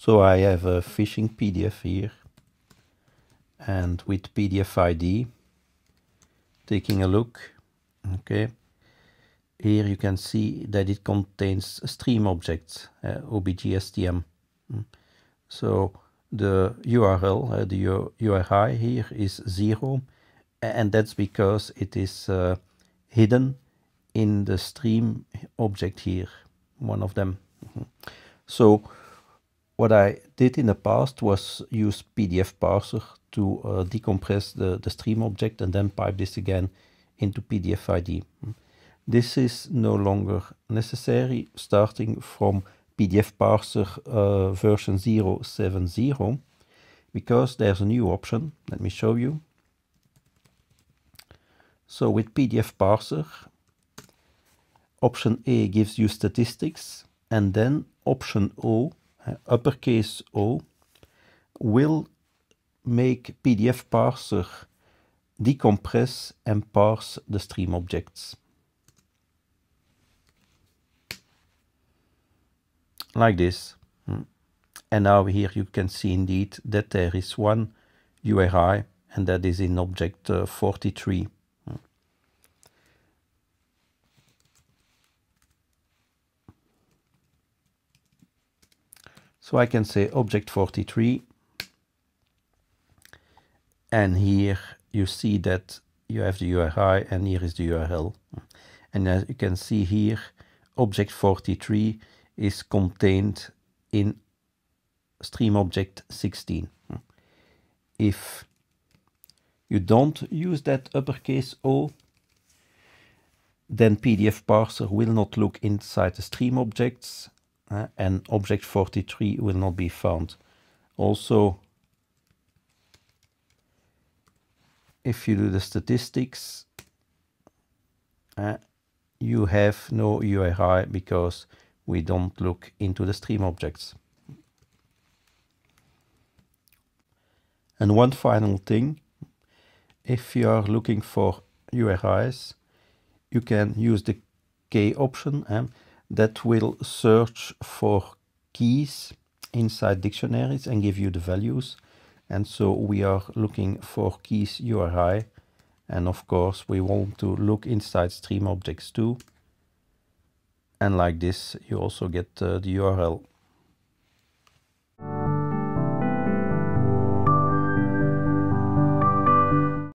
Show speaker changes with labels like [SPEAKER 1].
[SPEAKER 1] So I have a phishing PDF here and with PDF ID, taking a look, okay, here you can see that it contains stream objects, uh, OBGSTM. Hmm. So the URL, uh, the URI here is zero, and that's because it is uh, hidden in the stream object here, one of them. Hmm. So what I did in the past was use PDF parser to uh, decompress the, the stream object and then pipe this again into PDF ID. This is no longer necessary starting from PDF parser uh, version 070 because there's a new option. Let me show you. So with PDF parser, option A gives you statistics and then option O uh, uppercase O, will make PDF parser decompress and parse the stream objects. Like this. Hmm. And now here you can see indeed that there is one URI and that is in object uh, 43. So I can say object 43. And here you see that you have the URI and here is the URL. And as you can see here, object 43 is contained in stream object 16. If you don't use that uppercase O, then PDF parser will not look inside the stream objects uh, and object 43 will not be found. Also, if you do the statistics, uh, you have no URI because we don't look into the stream objects. And one final thing, if you are looking for URIs, you can use the K option. Um, that will search for keys inside dictionaries and give you the values. And so we are looking for keys URI. And of course, we want to look inside stream objects too. And like this, you also get uh, the URL